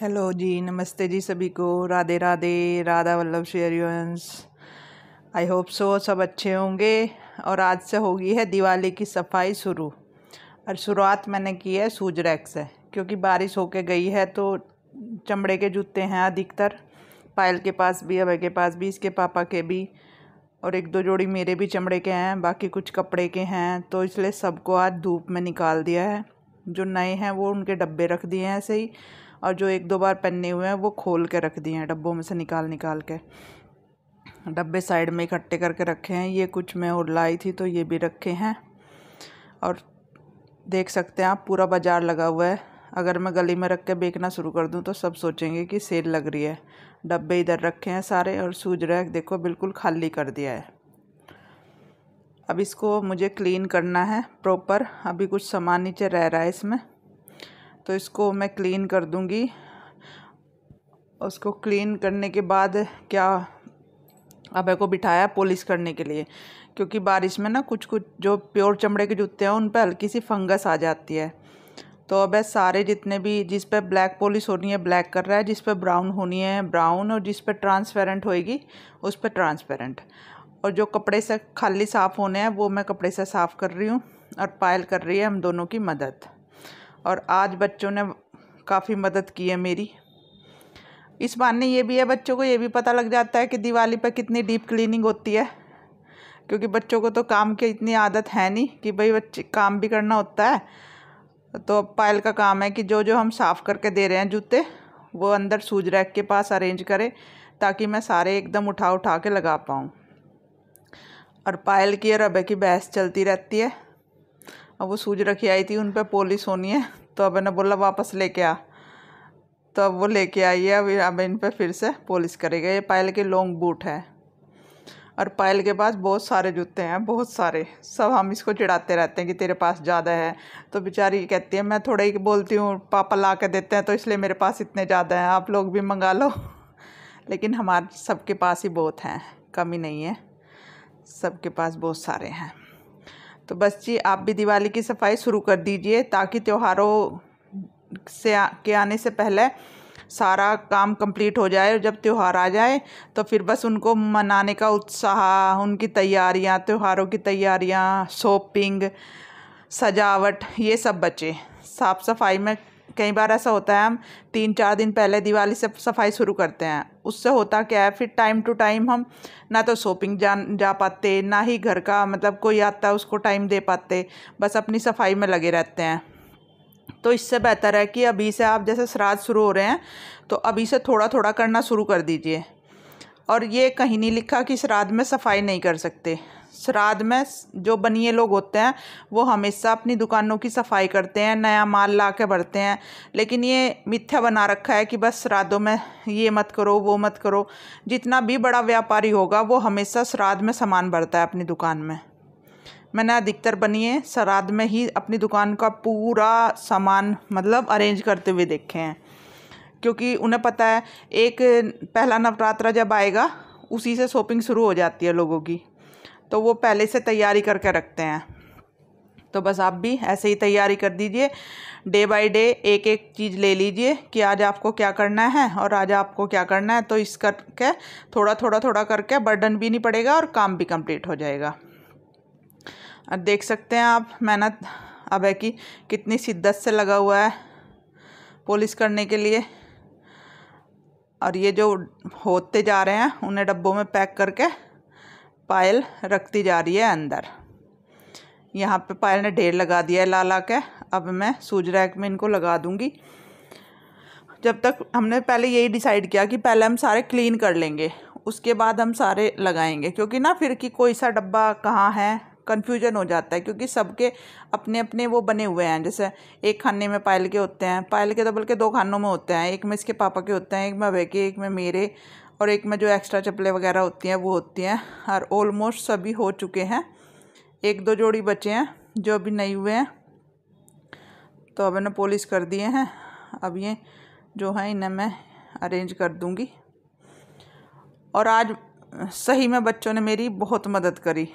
hello जी नमस्ते जी सभी को Radhe Radhe Radha Vallabh Shri Harivansh I hope so सब अच्छे होंगे और आज से होगी है दिवाली की सफाई शुरू और शुरुआत मैंने की है सूज रैक से क्योंकि बारिश होके गई है तो चमड़े के जूते हैं अधिकतर पायल के पास भी अभय के पास भी इसके पापा के भी और एक दो जोड़ी मेरे भी चमड़े के हैं बाकी कुछ कपड़े के हैं तो इसलिए सबको आज धूप में निकाल दिया है जो नए हैं वो उनके डब्बे रख दिए हैं ऐसे ही और जो एक दो बार पहने हुए हैं वो खोल के रख दिए हैं डब्बों में से निकाल निकाल के डब्बे साइड में इकट्ठे करके रखे हैं ये कुछ मैं और लाई थी तो ये भी रखे हैं और देख सकते हैं आप पूरा बाज़ार लगा हुआ है अगर मैं गली में रख के बेचना शुरू कर दूं तो सब सोचेंगे कि सेल लग रही है डब्बे इधर रखे हैं सारे और सूज रैक देखो बिल्कुल खाली कर दिया है अब इसको मुझे क्लीन करना है प्रॉपर अभी कुछ सामान नीचे रह रहा है इसमें तो इसको मैं क्लीन कर दूँगी उसको क्लीन करने के बाद क्या अब को बिठाया पॉलिश करने के लिए क्योंकि बारिश में ना कुछ कुछ जो प्योर चमड़े के जूते हैं उन पर हल्की सी फंगस आ जाती है तो अब सारे जितने भी जिस पर ब्लैक पॉलिश होनी है ब्लैक कर रहा है जिस पर ब्राउन होनी है ब्राउन और जिस पर ट्रांसपेरेंट होएगी उस पर ट्रांसपेरेंट और जो कपड़े से खाली साफ़ होने हैं वो मैं कपड़े से साफ़ कर रही हूँ और पायल कर रही है हम दोनों की मदद और आज बच्चों ने काफ़ी मदद की है मेरी इस बहाने ये भी है बच्चों को ये भी पता लग जाता है कि दिवाली पर कितनी डीप क्लीनिंग होती है क्योंकि बच्चों को तो काम की इतनी आदत है नहीं कि भाई बच्चे काम भी करना होता है तो अब पायल का काम है कि जो जो हम साफ़ करके दे रहे हैं जूते वो अंदर सूज रैक के पास अरेंज करें ताकि मैं सारे एकदम उठा उठा के लगा पाऊँ और पायल की और अबे की बहस चलती रहती है अब वो सूज रखी आई थी उन पर पॉलिश होनी है तो अब इन्हें बोला वापस लेके आ तो अब वो लेके आई है अब अब इन पर फिर से पॉलिश करेगा ये पायल के लॉन्ग बूट है और पायल के पास बहुत सारे जूते हैं बहुत सारे सब हम इसको चिढ़ाते रहते हैं कि तेरे पास ज़्यादा है तो बेचारी कहती है मैं थोड़ा ही बोलती हूँ पापा ला के देते हैं तो इसलिए मेरे पास इतने ज़्यादा हैं आप लोग भी मंगा लो लेकिन हमारे सबके पास ही बहुत हैं कमी नहीं है सबके पास बहुत सारे हैं तो बस जी आप भी दिवाली की सफाई शुरू कर दीजिए ताकि त्योहारों से आ, के आने से पहले सारा काम कंप्लीट हो जाए और जब त्यौहार आ जाए तो फिर बस उनको मनाने का उत्साह उनकी तैयारियां त्योहारों की तैयारियां शॉपिंग सजावट ये सब बचे साफ़ सफाई में कई बार ऐसा होता है हम तीन चार दिन पहले दिवाली से सफाई शुरू करते हैं उससे होता क्या है फिर टाइम टू टाइम हम ना तो शॉपिंग जा जा पाते ना ही घर का मतलब कोई आता है उसको टाइम दे पाते बस अपनी सफाई में लगे रहते हैं तो इससे बेहतर है कि अभी से आप जैसे श्राद्ध शुरू हो रहे हैं तो अभी से थोड़ा थोड़ा करना शुरू कर दीजिए और ये कहीं नहीं लिखा कि श्राद्ध में सफाई नहीं कर सकते श्राद्ध में जो बनिए लोग होते हैं वो हमेशा अपनी दुकानों की सफाई करते हैं नया माल ला के भरते हैं लेकिन ये मिथ्या बना रखा है कि बस श्राद्धों में ये मत करो वो मत करो जितना भी बड़ा व्यापारी होगा वो हमेशा श्राद्ध में सामान भरता है अपनी दुकान में मैंने अधिकतर बनिए श्राद्ध में ही अपनी दुकान का पूरा सामान मतलब अरेंज करते हुए देखे हैं क्योंकि उन्हें पता है एक पहला नवरात्रा जब आएगा उसी से शॉपिंग शुरू हो जाती है लोगों की तो वो पहले से तैयारी करके रखते हैं तो बस आप भी ऐसे ही तैयारी कर दीजिए डे बाय डे एक एक चीज़ ले लीजिए कि आज आपको क्या करना है और आज आपको क्या करना है तो इस करके थोड़ा थोड़ा थोड़ा करके बर्डन भी नहीं पड़ेगा और काम भी कंप्लीट हो जाएगा अब देख सकते हैं आप मेहनत अब है कि कितनी शिद्दत से लगा हुआ है पॉलिश करने के लिए और ये जो होते जा रहे हैं उन्हें डब्बों में पैक करके पायल रखती जा रही है अंदर यहाँ पे पायल ने ढेर लगा दिया है लाला के अब मैं सूज रैक में इनको लगा दूँगी जब तक हमने पहले यही डिसाइड किया कि पहले हम सारे क्लीन कर लेंगे उसके बाद हम सारे लगाएंगे क्योंकि ना फिर कि कोई सा डब्बा कहाँ है कन्फ्यूजन हो जाता है क्योंकि सबके अपने अपने वो बने हुए हैं जैसे एक खाने में पायल के होते हैं पायल के तो बल्कि दो खानों में होते हैं एक में इसके पापा के होते हैं एक में अभय के एक में मेरे और एक में जो एक्स्ट्रा चप्पलें वगैरह होती हैं वो होती हैं और ऑलमोस्ट सभी हो चुके हैं एक दो जोड़ी बचे हैं जो अभी नहीं हुए हैं तो अब इन्हें पॉलिश कर दिए हैं अब ये जो है इन्हें मैं अरेंज कर दूँगी और आज सही में बच्चों ने मेरी बहुत मदद करी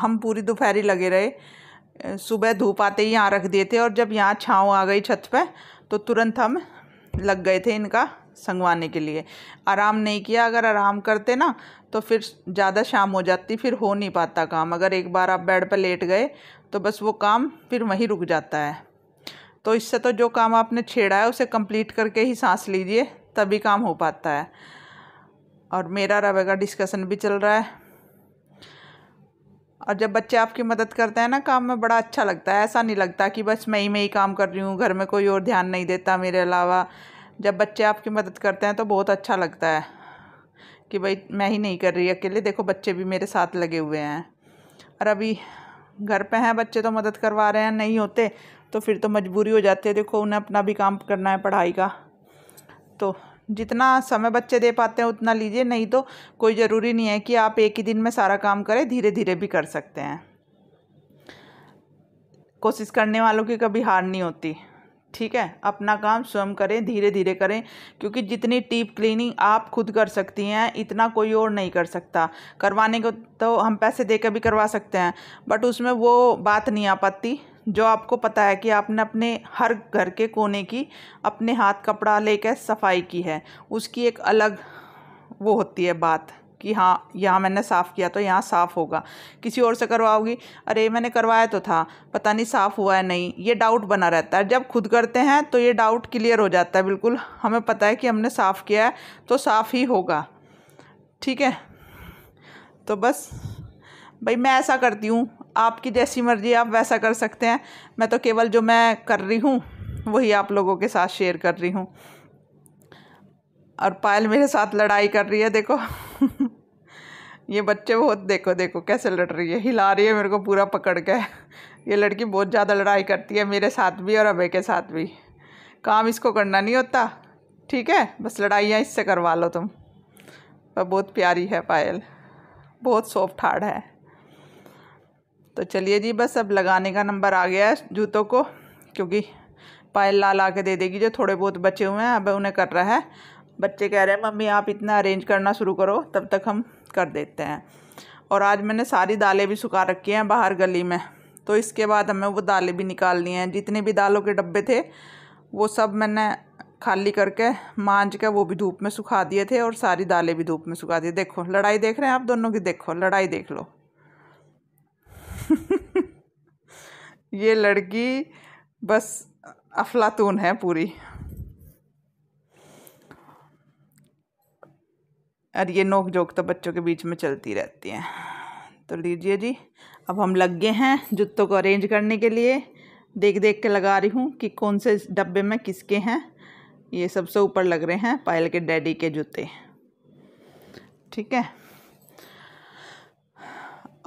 हम पूरी दोपहरी लगे रहे सुबह धूप आते ही यहाँ रख दिए थे और जब यहाँ छाँव आ गई छत पे तो तुरंत हम लग गए थे इनका संगवाने के लिए आराम नहीं किया अगर आराम करते ना तो फिर ज़्यादा शाम हो जाती फिर हो नहीं पाता काम अगर एक बार आप बेड पर लेट गए तो बस वो काम फिर वहीं रुक जाता है तो इससे तो जो काम आपने छेड़ा है उसे कंप्लीट करके ही सांस लीजिए तभी काम हो पाता है और मेरा रवे का डिस्कशन भी चल रहा है और जब बच्चे आपकी मदद करते हैं ना काम में बड़ा अच्छा लगता है ऐसा नहीं लगता कि बस मैं ही मैं ही काम कर रही हूँ घर में कोई और ध्यान नहीं देता मेरे अलावा जब बच्चे आपकी मदद करते हैं तो बहुत अच्छा लगता है कि भाई मैं ही नहीं कर रही अकेले देखो बच्चे भी मेरे साथ लगे हुए हैं और अभी घर पे हैं बच्चे तो मदद करवा रहे हैं नहीं होते तो फिर तो मजबूरी हो जाती है देखो उन्हें अपना भी काम करना है पढ़ाई का तो जितना समय बच्चे दे पाते हैं उतना लीजिए नहीं तो कोई ज़रूरी नहीं है कि आप एक ही दिन में सारा काम करें धीरे धीरे भी कर सकते हैं कोशिश करने वालों की कभी हार नहीं होती ठीक है अपना काम स्वयं करें धीरे धीरे करें क्योंकि जितनी टीप क्लीनिंग आप खुद कर सकती हैं इतना कोई और नहीं कर सकता करवाने को तो हम पैसे देकर भी करवा सकते हैं बट उसमें वो बात नहीं आ पाती जो आपको पता है कि आपने अपने हर घर के कोने की अपने हाथ कपड़ा लेकर सफाई की है उसकी एक अलग वो होती है बात कि हाँ यहाँ मैंने साफ़ किया तो यहाँ साफ़ होगा किसी और से करवाओगी अरे मैंने करवाया तो था पता नहीं साफ़ हुआ है नहीं ये डाउट बना रहता है जब खुद करते हैं तो ये डाउट क्लियर हो जाता है बिल्कुल हमें पता है कि हमने साफ़ किया है तो साफ़ ही होगा ठीक है तो बस भाई मैं ऐसा करती हूँ आपकी जैसी मर्जी आप वैसा कर सकते हैं मैं तो केवल जो मैं कर रही हूँ वही आप लोगों के साथ शेयर कर रही हूँ और पायल मेरे साथ लड़ाई कर रही है देखो ये बच्चे बहुत देखो देखो कैसे लड़ रही है हिला रही है मेरे को पूरा पकड़ के ये लड़की बहुत ज़्यादा लड़ाई करती है मेरे साथ भी और अबे के साथ भी काम इसको करना नहीं होता ठीक है बस लड़ाइयाँ इससे करवा लो तुम पर बहुत प्यारी है पायल बहुत सॉफ्ट हार्ड है तो चलिए जी बस अब लगाने का नंबर आ गया है जूतों को क्योंकि पायल लाल आके दे देगी जो थोड़े बहुत बचे हुए हैं अब उन्हें कर रहा है बच्चे कह रहे हैं मम्मी आप इतना अरेंज करना शुरू करो तब तक हम कर देते हैं और आज मैंने सारी दालें भी सुखा रखी हैं बाहर गली में तो इसके बाद हमें वो दालें भी निकालनी हैं जितने भी दालों के डब्बे थे वो सब मैंने खाली करके मांझ के वो भी धूप में सुखा दिए थे और सारी दालें भी धूप में सुखा दी देखो लड़ाई देख रहे हैं आप दोनों की देखो लड़ाई देख लो ये लड़की बस अफलातून है पूरी और ये नोक जोक तो बच्चों के बीच में चलती रहती हैं तो लीजिए जी अब हम लग गए हैं जूतों को अरेंज करने के लिए देख देख के लगा रही हूँ कि कौन से डब्बे में किसके हैं ये सबसे ऊपर लग रहे हैं पायल के डैडी के जूते ठीक है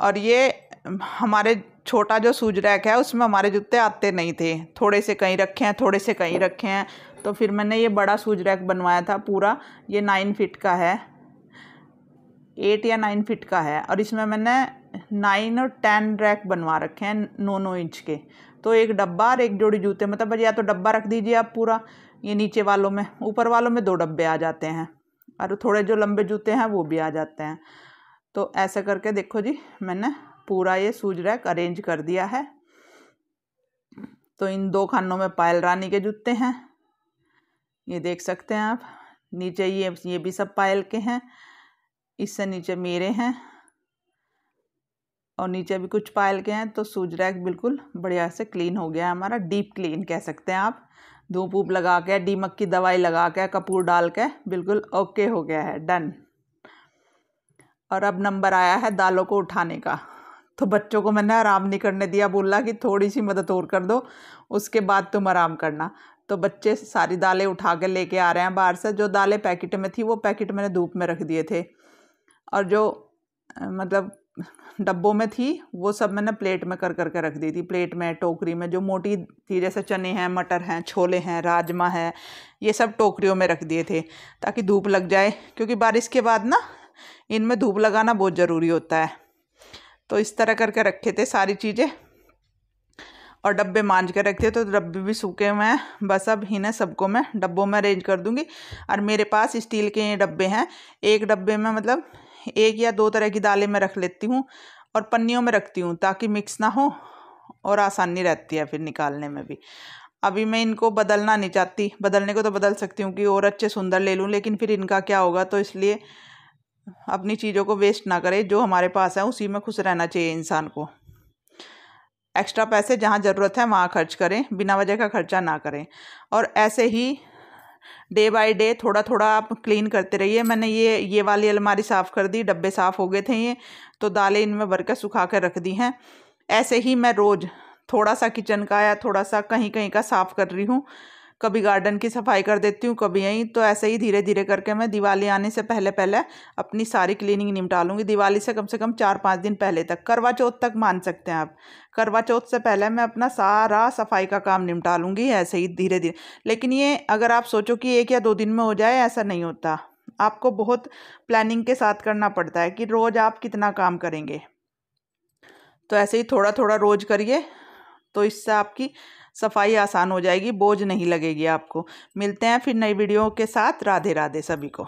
और ये हमारे छोटा जो सूज रैक है उसमें हमारे जूते आते नहीं थे थोड़े से कहीं रखे हैं थोड़े से कहीं रखे हैं तो फिर मैंने ये बड़ा सूज रैक बनवाया था पूरा ये नाइन फिट का है एट या नाइन फिट का है और इसमें मैंने नाइन और टेन रैक बनवा रखे हैं नौ नौ इंच के तो एक डब्बा और एक जोड़ी जूते मतलब या तो डब्बा रख दीजिए आप पूरा ये नीचे वालों में ऊपर वालों में दो डब्बे आ जाते हैं और थोड़े जो लंबे जूते हैं वो भी आ जाते हैं तो ऐसा करके देखो जी मैंने पूरा ये सूज रैक अरेंज कर दिया है तो इन दो खानों में पायल रानी के जूते हैं ये देख सकते हैं आप नीचे ये ये भी सब पायल के हैं इससे नीचे मेरे हैं और नीचे भी कुछ पायल के हैं तो सूज रैक बिल्कुल बढ़िया से क्लीन हो गया है हमारा डीप क्लीन कह सकते हैं आप धूप ऊप लगा के डीमक की दवाई लगा के कपूर डाल के बिल्कुल ओके हो गया है डन और अब नंबर आया है दालों को उठाने का तो बच्चों को मैंने आराम नहीं करने दिया बोला कि थोड़ी सी मदद और कर दो उसके बाद तुम आराम करना तो बच्चे सारी दालें उठा कर लेके आ रहे हैं बाहर से जो दालें पैकेट में थी वो पैकेट मैंने धूप में रख दिए थे और जो मतलब डब्बों में थी वो सब मैंने प्लेट में कर कर के रख दी थी प्लेट में टोकरी में जो मोटी थी जैसे चने हैं मटर हैं छोले हैं राजमा है ये सब टोकरियों में रख दिए थे ताकि धूप लग जाए क्योंकि बारिश के बाद ना इनमें धूप लगाना बहुत ज़रूरी होता है तो इस तरह करके रखे थे सारी चीज़ें और डब्बे मांझ के रखते तो डब्बे भी सूखे हुए हैं बस अब इन्हें सबको मैं डब्बों में अरेंज कर दूंगी और मेरे पास स्टील के डब्बे हैं एक डब्बे में मतलब एक या दो तरह की दालें मैं रख लेती हूँ और पन्नियों में रखती हूँ ताकि मिक्स ना हो और आसानी रहती है फिर निकालने में भी अभी मैं इनको बदलना नहीं चाहती बदलने को तो बदल सकती हूँ कि और अच्छे सुंदर ले लूँ लेकिन फिर इनका क्या होगा तो इसलिए अपनी चीज़ों को वेस्ट ना करें जो हमारे पास है उसी में खुश रहना चाहिए इंसान को एक्स्ट्रा पैसे जहाँ ज़रूरत है वहाँ खर्च करें बिना वजह का खर्चा ना करें और ऐसे ही डे बाय डे थोड़ा थोड़ा आप क्लीन करते रहिए मैंने ये ये वाली अलमारी साफ़ कर दी डब्बे साफ़ हो गए थे ये तो दालें इनमें भर कर सुखा कर रख दी हैं ऐसे ही मैं रोज़ थोड़ा सा किचन का या थोड़ा सा कहीं कहीं का साफ़ कर रही हूँ कभी गार्डन की सफाई कर देती हूँ कभी यहीं तो ऐसे ही धीरे धीरे करके मैं दिवाली आने से पहले पहले अपनी सारी क्लीनिंग निपटा लूँगी दिवाली से कम से कम चार पाँच दिन पहले तक करवा चौथ तक मान सकते हैं आप करवा चौथ से पहले मैं अपना सारा सफाई का काम निपटा लूँगी ऐसे ही धीरे धीरे लेकिन ये अगर आप सोचो कि एक या दो दिन में हो जाए ऐसा नहीं होता आपको बहुत प्लानिंग के साथ करना पड़ता है कि रोज़ आप कितना काम करेंगे तो ऐसे ही थोड़ा थोड़ा रोज़ करिए तो इससे आपकी सफाई आसान हो जाएगी बोझ नहीं लगेगी आपको मिलते हैं फिर नई वीडियो के साथ राधे राधे सभी को